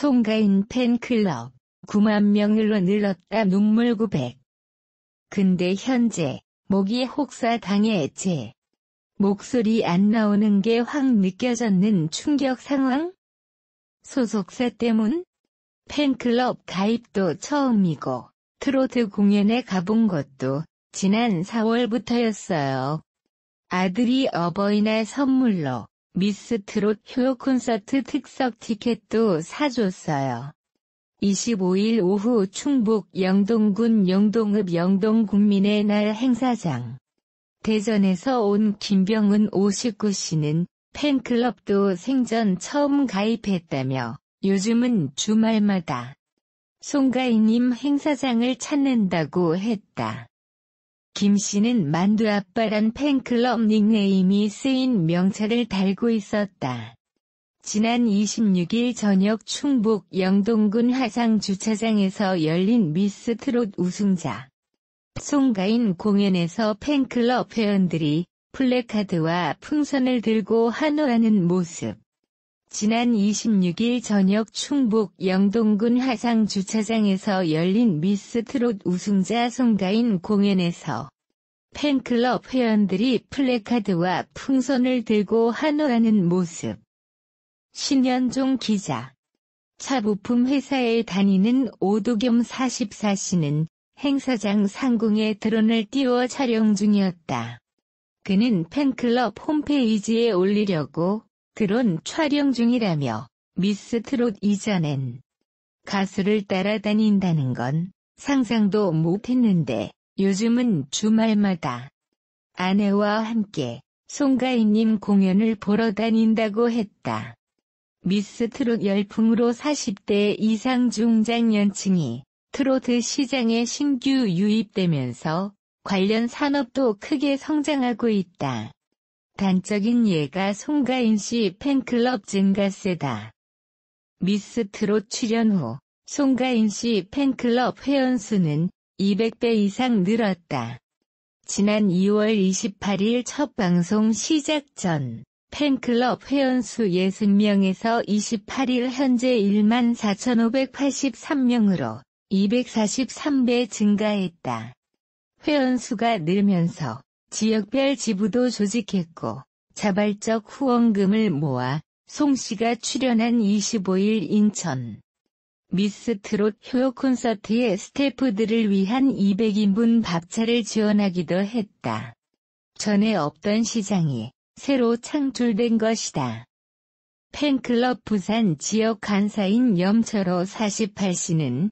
송가인 팬클럽 9만 명으로 늘었다 눈물 고백. 근데 현재 목이 혹사당해 제 목소리 안 나오는 게 확 느껴졌는 충격 상황? 소속사 때문? 팬클럽 가입도 처음이고 트로트 공연에 가본 것도 지난 4월부터였어요. 아들이 어버이날 선물로 미스 트롯 효 콘서트 특석 티켓도 사줬어요. 25일 오후 충북 영동군 영동읍 영동국민의 날 행사장. 대전에서 온 김병은 59씨는 팬클럽도 생전 처음 가입했다며 요즘은 주말마다 송가인님 행사장을 찾는다고 했다. 김 씨는 만두아빠란 팬클럽 닉네임이 쓰인 명찰을 달고 있었다. 지난 26일 저녁 충북 영동군 하상 주차장에서 열린 미스 트롯 우승자 송가인 공연에서 팬클럽 회원들이 플래카드와 풍선을 들고 환호하는 모습. 지난 26일 저녁 충북 영동군 하상 주차장에서 열린 미스 트롯 우승자 송가인 공연에서 팬클럽 회원들이 플래카드와 풍선을 들고 환호하는 모습. 신현종 기자. 차부품 회사에 다니는 오도겸 44씨는 행사장 상공에 드론을 띄워 촬영 중이었다. 그는 팬클럽 홈페이지에 올리려고 미스트롯 촬영 중이라며 미스 트롯 이전엔 가수를 따라다닌다는 건 상상도 못했는데 요즘은 주말마다 아내와 함께 송가인님 공연을 보러 다닌다고 했다. 미스 트롯 열풍으로 40대 이상 중장년층이 트로트 시장에 신규 유입되면서 관련 산업도 크게 성장하고 있다. 단적인 예가 송가인 씨 팬클럽 증가 세다. 미스트롯 출연 후 송가인 씨 팬클럽 회원수는 200배 이상 늘었다. 지난 2월 28일 첫 방송 시작 전 팬클럽 회원수 60명에서 28일 현재 1만 4,583명으로 243배 증가했다. 회원수가 늘면서 지역별 지부도 조직했고 자발적 후원금을 모아 송씨가 출연한 25일 인천 미스트롯 효콘서트에 스태프들을 위한 200인분 밥차를 지원하기도 했다. 전에 없던 시장이 새로 창출된 것이다. 팬클럽 부산 지역 간사인 염철호 48씨는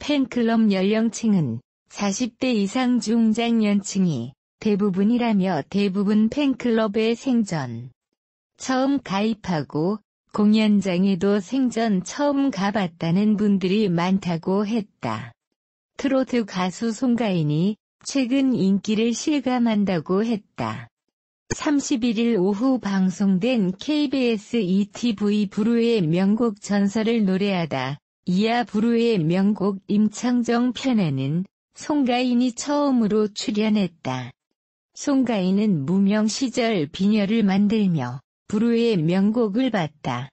팬클럽 연령층은 40대 이상 중장년층이 대부분이라며 대부분 팬클럽의 생전 처음 가입하고 공연장에도 생전 처음 가봤다는 분들이 많다고 했다. 트로트 가수 송가인이 최근 인기를 실감한다고 했다. 31일 오후 방송된 KBS ETV 브루의 명곡 전설을 노래하다. 이하 브루의 명곡 임창정 편에는 송가인이 처음으로 출연했다. 송가인은 무명 시절 비녀를 만들며 부루의 명곡을 봤다.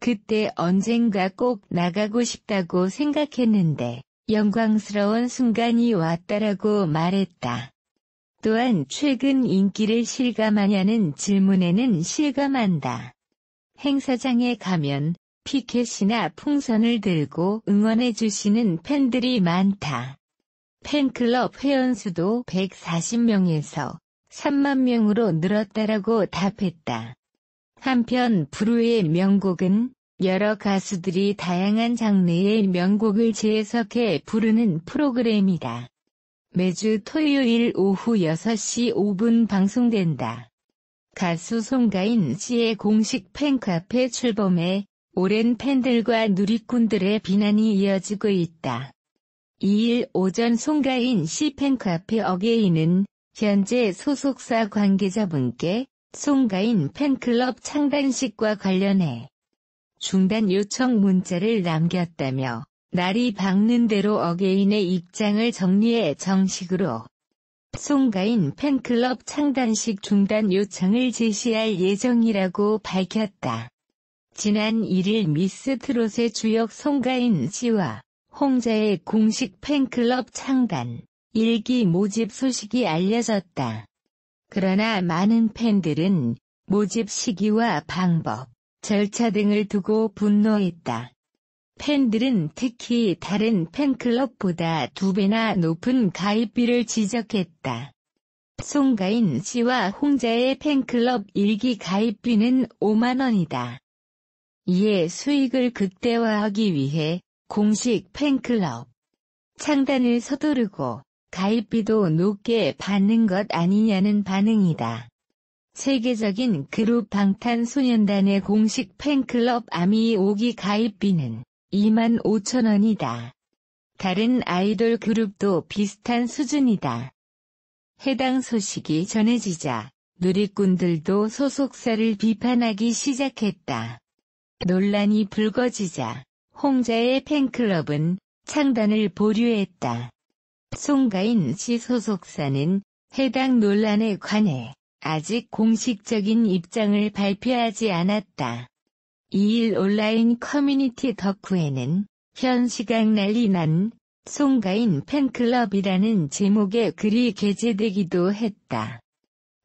그때 언젠가 꼭 나가고 싶다고 생각했는데 영광스러운 순간이 왔다라고 말했다. 또한 최근 인기를 실감하냐는 질문에는 실감한다. 행사장에 가면 피켓이나 풍선을 들고 응원해주시는 팬들이 많다. 팬클럽 회원수도 140명에서 3만 명으로 늘었다라고 답했다. 한편 브루의 명곡은 여러 가수들이 다양한 장르의 명곡을 재해석해 부르는 프로그램이다. 매주 토요일 오후 6시 5분 방송된다. 가수 송가인 씨의 공식 팬카페 출범에 오랜 팬들과 누리꾼들의 비난이 이어지고 있다. 2일 오전 송가인 씨 팬카페 어게인은 현재 소속사 관계자분께 송가인 팬클럽 창단식과 관련해 중단 요청 문자를 남겼다며 날이 밝는 대로 어게인의 입장을 정리해 정식으로 송가인 팬클럽 창단식 중단 요청을 제시할 예정이라고 밝혔다. 지난 1일 미스트롯의 주역 송가인 씨와 홍자의 공식 팬클럽 창단, 일기 모집 소식이 알려졌다. 그러나 많은 팬들은 모집 시기와 방법, 절차 등을 두고 분노했다. 팬들은 특히 다른 팬클럽보다 두 배나 높은 가입비를 지적했다. 송가인 씨와 홍자의 팬클럽 일기 가입비는 5만원이다. 이에 수익을 극대화하기 위해 공식 팬클럽 창단을 서두르고 가입비도 높게 받는 것 아니냐는 반응이다. 세계적인 그룹 방탄소년단의 공식 팬클럽 아미 오기 가입비는 2만 5천 원이다. 다른 아이돌 그룹도 비슷한 수준이다. 해당 소식이 전해지자 누리꾼들도 소속사를 비판하기 시작했다. 논란이 불거지자 홍자의 팬클럽은 창단을 보류했다. 송가인 씨 소속사는 해당 논란에 관해 아직 공식적인 입장을 발표하지 않았다. 2일 온라인 커뮤니티 덕후에는 현 시각 난리 난 송가인 팬클럽이라는 제목의 글이 게재되기도 했다.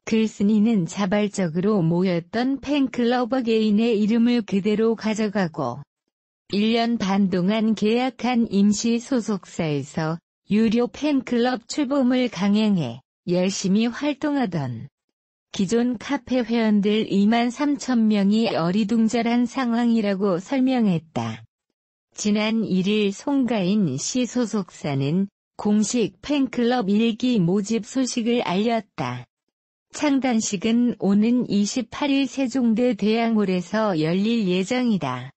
글쓴이는 자발적으로 모였던 팬클럽 어개인의 이름을 그대로 가져가고 1년 반 동안 계약한 임시 소속사에서 유료 팬클럽 출범을 강행해 열심히 활동하던 기존 카페 회원들 2만 3천 명이 어리둥절한 상황이라고 설명했다. 지난 1일 송가인 씨 소속사는 공식 팬클럽 일기 모집 소식을 알렸다. 창단식은 오는 28일 세종대 대양홀에서 열릴 예정이다.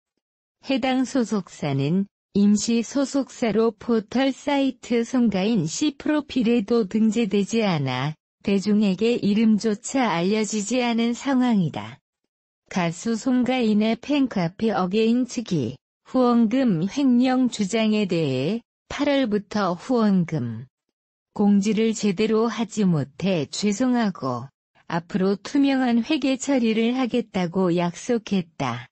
해당 소속사는 임시 소속사로 포털 사이트 송가인 C 프로필에도 등재되지 않아 대중에게 이름조차 알려지지 않은 상황이다. 가수 송가인의 팬카페 어게인 측이 후원금 횡령 주장에 대해 8월부터 후원금 공지를 제대로 하지 못해 죄송하고 앞으로 투명한 회계 처리를 하겠다고 약속했다.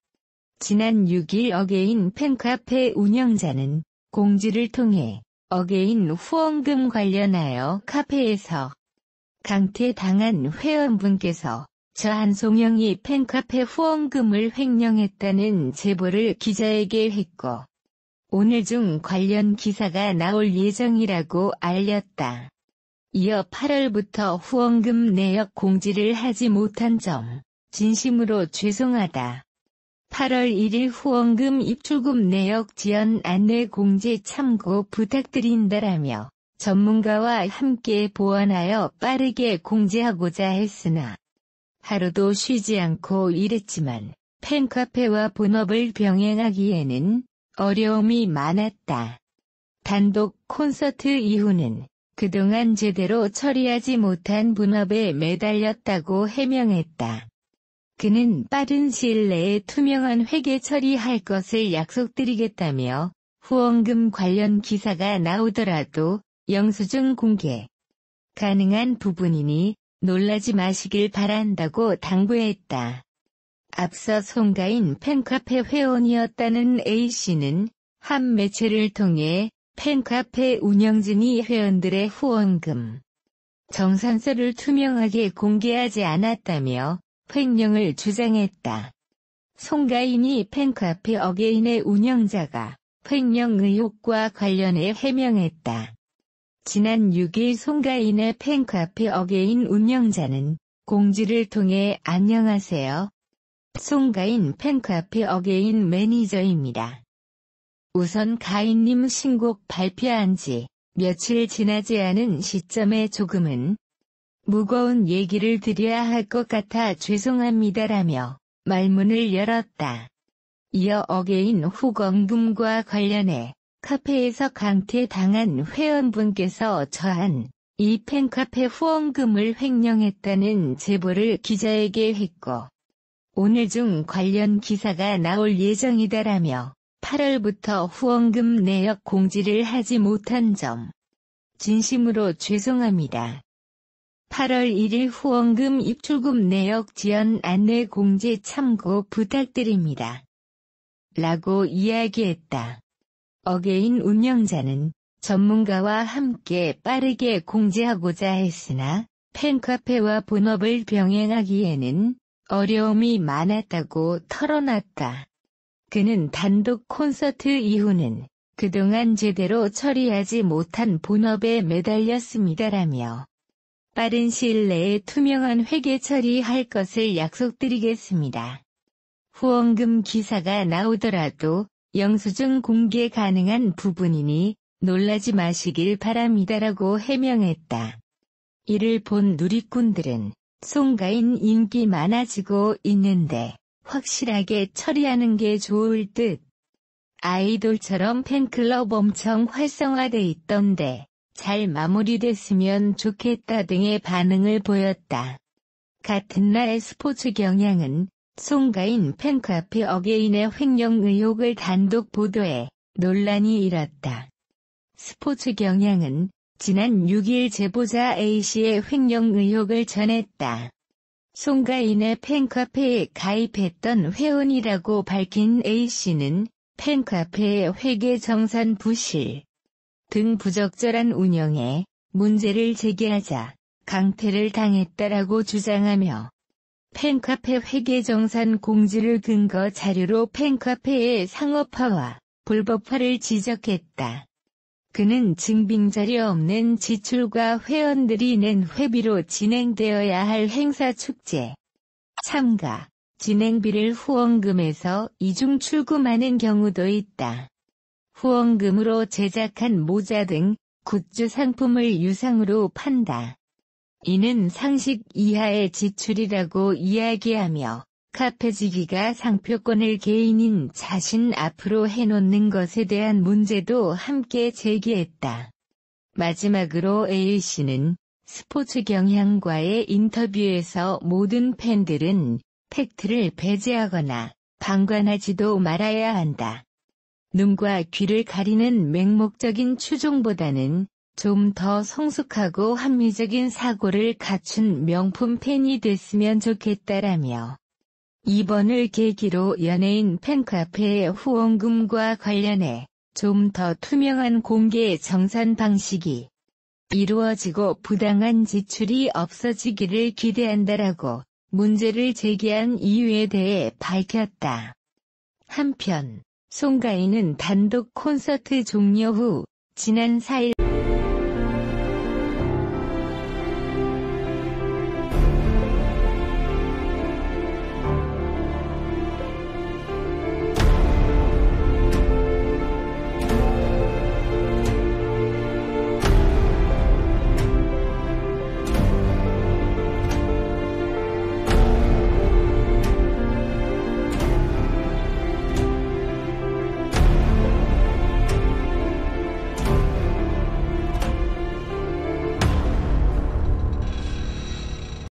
지난 6일 어게인 팬카페 운영자는 공지를 통해 어게인 후원금 관련하여 카페에서 강퇴당한 회원분께서 저한송영이 팬카페 후원금을 횡령했다는 제보를 기자에게 했고 오늘 중 관련 기사가 나올 예정이라고 알렸다. 이어 8월부터 후원금 내역 공지를 하지 못한 점 진심으로 죄송하다. 8월 1일 후원금 입출금 내역 지연 안내 공지 참고 부탁드린다라며 전문가와 함께 보완하여 빠르게 공지하고자 했으나 하루도 쉬지 않고 일했지만 팬카페와 본업을 병행하기에는 어려움이 많았다. 단독 콘서트 이후는 그동안 제대로 처리하지 못한 분업에 매달렸다고 해명했다. 그는 빠른 시일 내에 투명한 회계 처리할 것을 약속드리겠다며 후원금 관련 기사가 나오더라도 영수증 공개 가능한 부분이니 놀라지 마시길 바란다고 당부했다. 앞서 송가인 팬카페 회원이었다는 A씨는 한 매체를 통해 팬카페 운영진이 회원들의 후원금 정산서를 투명하게 공개하지 않았다며 횡령을 주장했다. 송가인이 팬카페 어게인의 운영자가 횡령 의혹과 관련해 해명했다. 지난 6일 송가인의 팬카페 어게인 운영자는 공지를 통해 안녕하세요. 송가인 팬카페 어게인 매니저입니다. 우선 가인님 신곡 발표한 지 며칠 지나지 않은 시점에 조금은 무거운 얘기를 드려야 할 것 같아 죄송합니다라며 말문을 열었다. 이어 어게인 후원금과 관련해 카페에서 강퇴당한 회원분께서 저한 이 팬카페 후원금을 횡령했다는 제보를 기자에게 했고 오늘 중 관련 기사가 나올 예정이다라며 8월부터 후원금 내역 공지를 하지 못한 점 진심으로 죄송합니다. 8월 1일 후원금 입출금 내역 지연 안내 공지 참고 부탁드립니다. 라고 이야기했다. 어게인 운영자는 전문가와 함께 빠르게 공지하고자 했으나 팬카페와 본업을 병행하기에는 어려움이 많았다고 털어놨다. 그는 단독 콘서트 이후는 그동안 제대로 처리하지 못한 본업에 매달렸습니다라며 빠른 시일 내에 투명한 회계 처리할 것을 약속드리겠습니다. 후원금 기사가 나오더라도 영수증 공개 가능한 부분이니 놀라지 마시길 바랍니다라고 해명했다. 이를 본 누리꾼들은 송가인 인기 많아지고 있는데 확실하게 처리하는 게 좋을 듯. 아이돌처럼 팬클럽 엄청 활성화돼 있던데 잘 마무리됐으면 좋겠다 등의 반응을 보였다. 같은 날 스포츠 경향은 송가인 팬카페 어게인의 횡령 의혹을 단독 보도해 논란이 일었다. 스포츠 경향은 지난 6일 제보자 A씨의 횡령 의혹을 전했다. 송가인의 팬카페에 가입했던 회원이라고 밝힌 A씨는 팬카페의 회계 정산 부실, 등 부적절한 운영에 문제를 제기하자 강퇴를 당했다라고 주장하며 팬카페 회계 정산 공지를 근거 자료로 팬카페의 상업화와 불법화를 지적했다. 그는 증빙자료 없는 지출과 회원들이 낸 회비로 진행되어야 할 행사 축제, 참가, 진행비를 후원금에서 이중 출금하는 경우도 있다. 후원금으로 제작한 모자 등 굿즈 상품을 유상으로 판다. 이는 상식 이하의 지출이라고 이야기하며 카페지기가 상표권을 개인인 자신 앞으로 해놓는 것에 대한 문제도 함께 제기했다. 마지막으로 A씨는 스포츠 경향과의 인터뷰에서 모든 팬들은 팩트를 배제하거나 방관하지도 말아야 한다. 눈과 귀를 가리는 맹목적인 추종보다는 좀 더 성숙하고 합리적인 사고를 갖춘 명품 팬이 됐으면 좋겠다라며 이번을 계기로 연예인 팬카페의 후원금과 관련해 좀 더 투명한 공개 정산 방식이 이루어지고 부당한 지출이 없어지기를 기대한다라고 문제를 제기한 이유에 대해 밝혔다. 한편 송가인은 단독 콘서트 종료 후 지난 4일